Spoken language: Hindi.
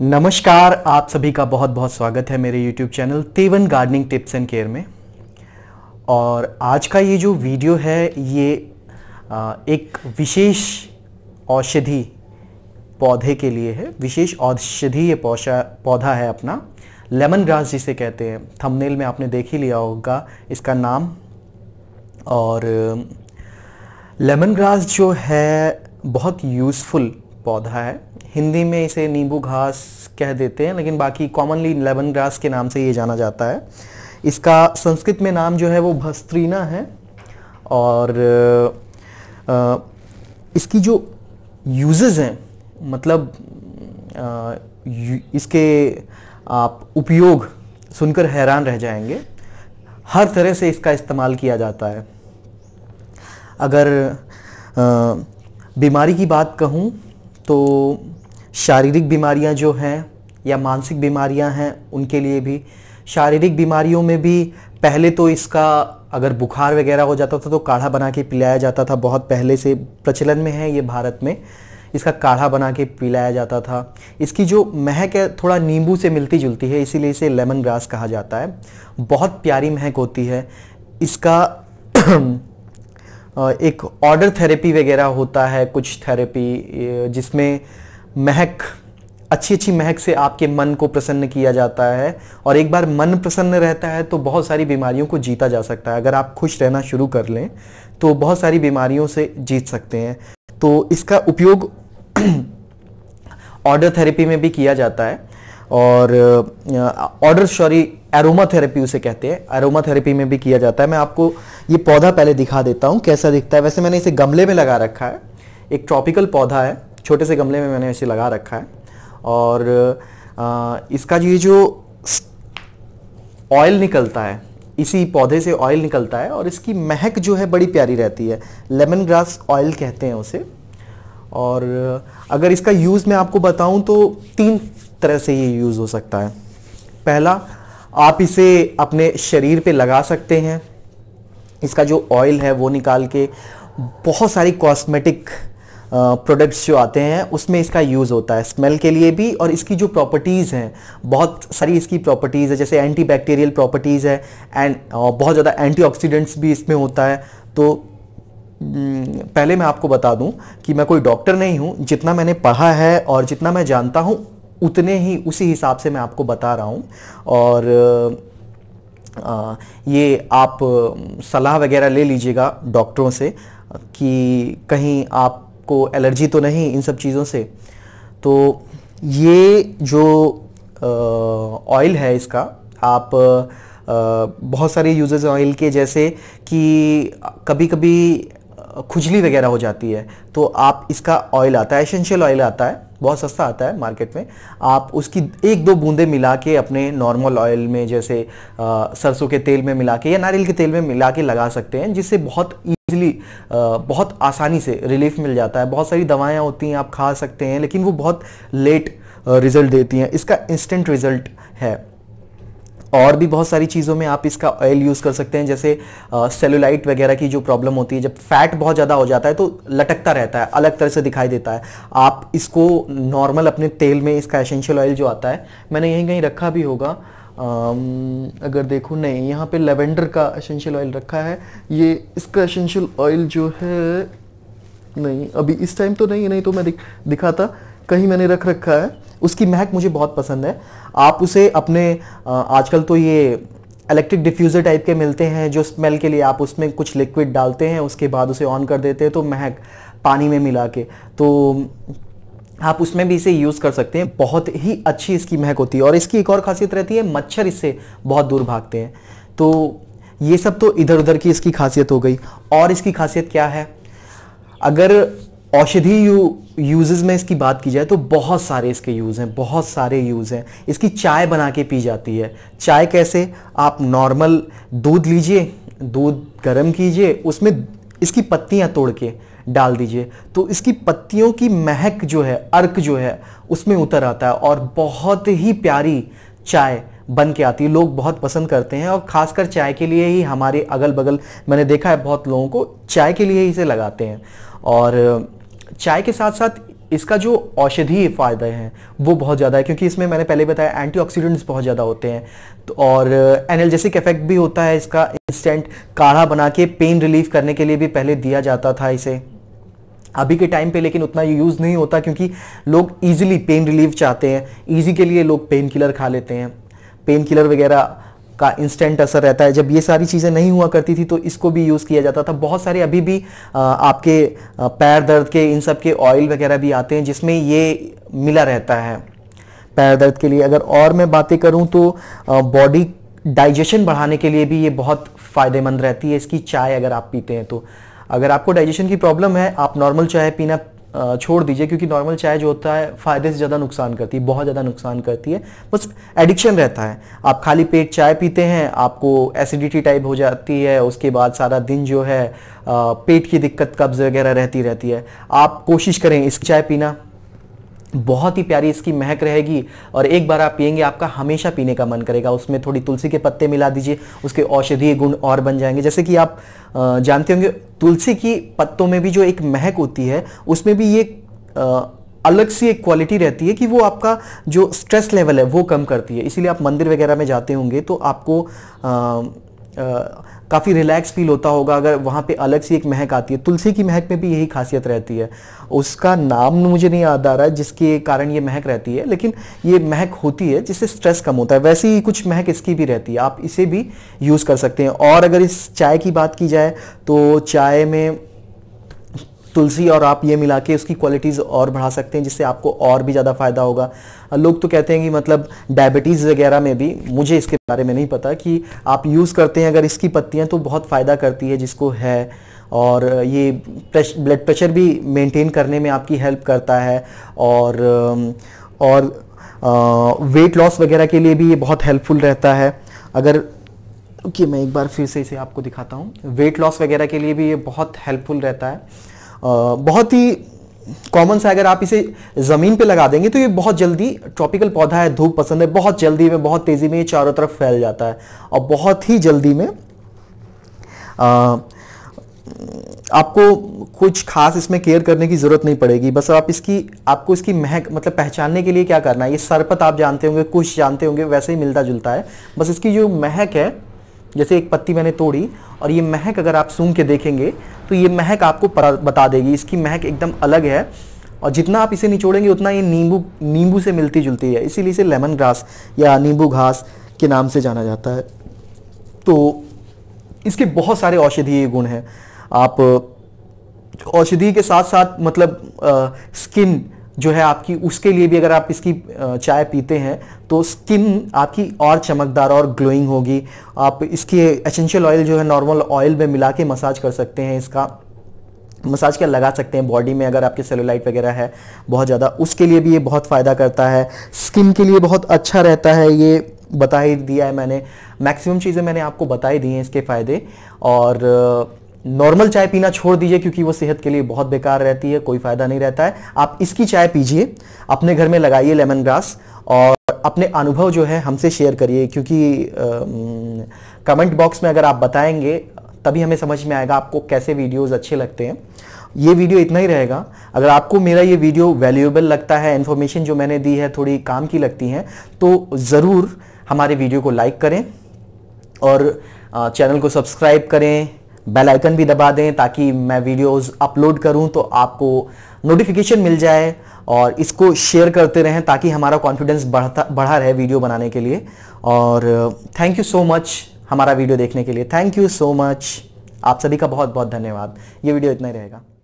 नमस्कार आप सभी का बहुत बहुत स्वागत है मेरे YouTube चैनल तेवन गार्डनिंग टिप्स एंड केयर में और आज का ये जो वीडियो है ये एक विशेष औषधि पौधे के लिए है विशेष औषधि ये पौषा पौधा है अपना लेमन ग्रास जिसे कहते हैं थंबनेल में आपने देख ही लिया होगा इसका नाम और लेमन ग्रास जो है बहुत यूज़फुल पौधा है हिंदी में इसे नींबू घास कह देते हैं लेकिन बाकी कॉमनली लेमन ग्रास के नाम से ये जाना जाता है इसका संस्कृत में नाम जो है वो भस्त्रीना है और आ, इसकी जो यूजेस हैं मतलब आ, इसके आप उपयोग सुनकर हैरान रह जाएंगे हर तरह से इसका इस्तेमाल किया जाता है अगर बीमारी की बात कहूँ तो शारीरिक बीमारियां जो हैं या मानसिक बीमारियां हैं उनके लिए भी शारीरिक बीमारियों में भी पहले तो इसका अगर बुखार वगैरह हो जाता था तो काढ़ा बना के पिलाया जाता था बहुत पहले से प्रचलन में है ये भारत में इसका काढ़ा बना के पिलाया जाता था इसकी जो महक है थोड़ा नींबू से मिलती जुलती है इसीलिए इसे लेमन ग्रास कहा जाता है बहुत प्यारी महक होती है इसका एक ऑर्डर थेरेपी वगैरह होता है कुछ थेरेपी जिसमें महक अच्छी अच्छी महक से आपके मन को प्रसन्न किया जाता है और एक बार मन प्रसन्न रहता है तो बहुत सारी बीमारियों को जीता जा सकता है अगर आप खुश रहना शुरू कर लें तो बहुत सारी बीमारियों से जीत सकते हैं तो इसका उपयोग ऑर्डर थेरेपी में भी किया जाता है और ऑर्डर सॉरी एरोमा थेरेपी उसे कहते हैं एरोमा थेरेपी में भी किया जाता है मैं आपको ये पौधा पहले दिखा देता हूँ कैसा दिखता है वैसे मैंने इसे गमले में लगा रखा है एक ट्रॉपिकल पौधा है छोटे से गमले में मैंने इसे लगा रखा है और इसका ये जो ऑयल निकलता है इसी पौधे से ऑयल निकलता है और इसकी महक जो है बड़ी प्यारी रहती है लेमन ग्रास ऑयल कहते हैं उसे और अगर इसका यूज़ मैं आपको बताऊं तो तीन तरह से ये यूज़ हो सकता है पहला आप इसे अपने शरीर पे लगा सकते हैं इसका जो ऑयल है वो निकाल के बहुत सारी कॉस्मेटिक प्रोडक्ट्स जो आते हैं उसमें इसका यूज़ होता है स्मेल के लिए भी और इसकी जो प्रॉपर्टीज़ हैं बहुत सारी इसकी प्रॉपर्टीज़ है जैसे एंटी बैक्टीरियल प्रॉपर्टीज़ है एंड बहुत ज़्यादा एंटी भी इसमें होता है तो हम्म, पहले मैं आपको बता दूं कि मैं कोई डॉक्टर नहीं हूं जितना मैंने पढ़ा है और जितना मैं जानता हूं उतने ही उसी हिसाब से मैं आपको बता रहा हूं और ये आप सलाह वगैरह ले लीजिएगा डॉक्टरों से कि कहीं आप को एलर्जी तो नहीं इन सब चीज़ों से तो ये जो ऑयल है इसका आप आ, बहुत सारे यूजर्स ऑयल के जैसे कि कभी कभी खुजली वगैरह हो जाती है तो आप इसका ऑयल आता है एसेंशियल ऑयल आता है बहुत सस्ता आता है मार्केट में आप उसकी एक दो बूंदे मिला के अपने नॉर्मल ऑयल में जैसे सरसों के तेल में मिला के या नारियल के तेल में मिला के लगा सकते हैं जिससे बहुत ईजिली बहुत आसानी से रिलीफ मिल जाता है बहुत सारी दवाएँ होती हैं आप खा सकते हैं लेकिन वो बहुत लेट रिज़ल्ट देती हैं इसका इंस्टेंट रिज़ल्ट है और भी बहुत सारी चीज़ों में आप इसका ऑयल यूज़ कर सकते हैं जैसे सेलुलाइट वगैरह की जो प्रॉब्लम होती है जब फैट बहुत ज़्यादा हो जाता है तो लटकता रहता है अलग तरह से दिखाई देता है आप इसको नॉर्मल अपने तेल में इसका एसेंशियल ऑयल जो आता है मैंने यहीं कहीं रखा भी होगा आम, अगर देखूँ नहीं यहाँ पर लेवेंडर का एसेंशियल ऑयल रखा है ये इसका एसेंशियल ऑयल जो है नहीं अभी इस टाइम तो नहीं नहीं तो मैं दिख, दिखाता कहीं मैंने रख रखा है उसकी महक मुझे बहुत पसंद है आप उसे अपने आजकल तो ये इलेक्ट्रिक डिफ्यूज़र टाइप के मिलते हैं जो स्मेल के लिए आप उसमें कुछ लिक्विड डालते हैं उसके बाद उसे ऑन कर देते हैं तो महक पानी में मिला के तो आप उसमें भी इसे यूज़ कर सकते हैं बहुत ही अच्छी इसकी महक होती है और इसकी एक और खासियत रहती है मच्छर इससे बहुत दूर भागते हैं तो ये सब तो इधर उधर की इसकी खासियत हो गई और इसकी खासियत क्या है अगर औषधि यू, यूजेस में इसकी बात की जाए तो बहुत सारे इसके यूज़ हैं बहुत सारे यूज़ हैं इसकी चाय बना के पी जाती है चाय कैसे आप नॉर्मल दूध लीजिए दूध गर्म कीजिए उसमें इसकी पत्तियाँ तोड़ के डाल दीजिए तो इसकी पत्तियों की महक जो है अर्क जो है उसमें उतर आता है और बहुत ही प्यारी चाय बन के आती है लोग बहुत पसंद करते हैं और ख़ासकर चाय के लिए ही हमारे अगल बगल मैंने देखा है बहुत लोगों को चाय के लिए ही इसे लगाते हैं और चाय के साथ साथ इसका जो औषधीय फ़ायदे हैं वो बहुत ज़्यादा है क्योंकि इसमें मैंने पहले बताया एंटीऑक्सीडेंट्स बहुत ज़्यादा होते हैं तो और एनर्जेसिक इफेक्ट भी होता है इसका इंस्टेंट काढ़ा बना के पेन रिलीफ करने के लिए भी पहले दिया जाता था इसे अभी के टाइम पे लेकिन उतना यूज़ नहीं होता क्योंकि लोग ईजिली पेन रिलीफ चाहते हैं ईजी के लिए लोग पेन किलर खा लेते हैं पेन किलर वगैरह का इंस्टेंट असर रहता है जब ये सारी चीज़ें नहीं हुआ करती थी तो इसको भी यूज़ किया जाता था बहुत सारे अभी भी आपके पैर दर्द के इन सब के ऑयल वगैरह भी आते हैं जिसमें ये मिला रहता है पैर दर्द के लिए अगर और मैं बातें करूँ तो बॉडी डाइजेशन बढ़ाने के लिए भी ये बहुत फ़ायदेमंद रहती है इसकी चाय अगर आप पीते हैं तो अगर आपको डाइजेशन की प्रॉब्लम है आप नॉर्मल चाय पीना छोड़ दीजिए क्योंकि नॉर्मल चाय जो होता है फ़ायदे से ज़्यादा नुकसान करती है बहुत ज़्यादा नुकसान करती है बस एडिक्शन रहता है आप खाली पेट चाय पीते हैं आपको एसिडिटी टाइप हो जाती है उसके बाद सारा दिन जो है पेट की दिक्कत कब्ज़ वगैरह रहती रहती है आप कोशिश करें इस चाय पीना बहुत ही प्यारी इसकी महक रहेगी और एक बार आप पियेंगे आपका हमेशा पीने का मन करेगा उसमें थोड़ी तुलसी के पत्ते मिला दीजिए उसके औषधीय गुण और बन जाएंगे जैसे कि आप जानते होंगे तुलसी की पत्तों में भी जो एक महक होती है उसमें भी ये अलग सी एक क्वालिटी रहती है कि वो आपका जो स्ट्रेस लेवल है वो कम करती है इसीलिए आप मंदिर वगैरह में जाते होंगे तो आपको आ, काफ़ी रिलैक्स फील होता होगा अगर वहाँ पे अलग सी एक महक आती है तुलसी की महक में भी यही खासियत रहती है उसका नाम मुझे नहीं याद आ रहा है जिसके कारण ये महक रहती है लेकिन ये महक होती है जिससे स्ट्रेस कम होता है वैसे ही कुछ महक इसकी भी रहती है आप इसे भी यूज़ कर सकते हैं और अगर इस चाय की बात की जाए तो चाय में तुलसी और आप ये मिला के उसकी क्वालिटीज़ और बढ़ा सकते हैं जिससे आपको और भी ज़्यादा फ़ायदा होगा लोग तो कहते हैं कि मतलब डायबिटीज़ वगैरह में भी मुझे इसके बारे में नहीं पता कि आप यूज़ करते हैं अगर इसकी पत्तियाँ तो बहुत फ़ायदा करती है जिसको है और ये ब्लड प्रेशर भी मेंटेन करने में आपकी हेल्प करता है और और वेट लॉस वगैरह के लिए भी ये बहुत हेल्पफुल रहता है अगर कि मैं एक बार फिर से इसे आपको दिखाता हूँ वेट लॉस वगैरह के लिए भी ये बहुत हेल्पफुल रहता है बहुत ही कॉमन सा अगर आप इसे ज़मीन पे लगा देंगे तो ये बहुत जल्दी ट्रॉपिकल पौधा है धूप पसंद है बहुत जल्दी में बहुत तेज़ी में ये चारों तरफ फैल जाता है और बहुत ही जल्दी में आ, आपको कुछ खास इसमें केयर करने की ज़रूरत नहीं पड़ेगी बस आप इसकी आपको इसकी महक मतलब पहचानने के लिए क्या करना है ये सरपत आप जानते होंगे कुछ जानते होंगे वैसे ही मिलता जुलता है बस इसकी जो महक है जैसे एक पत्ती मैंने तोड़ी और ये महक अगर आप सूंघ के देखेंगे तो ये महक आपको बता देगी इसकी महक एकदम अलग है और जितना आप इसे निचोड़ेंगे उतना ये नींबू नींबू से मिलती जुलती है इसीलिए इसे लेमन ग्रास या नींबू घास के नाम से जाना जाता है तो इसके बहुत सारे औषधीय गुण हैं आप औषधि के साथ साथ मतलब आ, स्किन जो है आपकी उसके लिए भी अगर आप इसकी चाय पीते हैं तो स्किन आपकी और चमकदार और ग्लोइंग होगी आप इसके एसेंशियल ऑयल जो है नॉर्मल ऑयल में मिला के मसाज कर सकते हैं इसका मसाज क्या लगा सकते हैं बॉडी में अगर आपके सेलोलाइट वगैरह है बहुत ज़्यादा उसके लिए भी ये बहुत फ़ायदा करता है स्किन के लिए बहुत अच्छा रहता है ये बता ही दिया है मैंने मैक्सिमम चीज़ें मैंने आपको बता ही दी हैं इसके फ़ायदे और नॉर्मल चाय पीना छोड़ दीजिए क्योंकि वो सेहत के लिए बहुत बेकार रहती है कोई फायदा नहीं रहता है आप इसकी चाय पीजिए अपने घर में लगाइए लेमन ग्रास और अपने अनुभव जो है हमसे शेयर करिए क्योंकि कमेंट बॉक्स में अगर आप बताएंगे तभी हमें समझ में आएगा आपको कैसे वीडियोस अच्छे लगते हैं ये वीडियो इतना ही रहेगा अगर आपको मेरा ये वीडियो वैल्यूएबल लगता है इन्फॉर्मेशन जो मैंने दी है थोड़ी काम की लगती है तो ज़रूर हमारे वीडियो को लाइक करें और चैनल को सब्सक्राइब करें बेल आइकन भी दबा दें ताकि मैं वीडियोस अपलोड करूं तो आपको नोटिफिकेशन मिल जाए और इसको शेयर करते रहें ताकि हमारा कॉन्फिडेंस बढ़ता बढ़ा रहे वीडियो बनाने के लिए और थैंक यू सो मच हमारा वीडियो देखने के लिए थैंक यू सो मच आप सभी का बहुत बहुत धन्यवाद ये वीडियो इतना ही रहेगा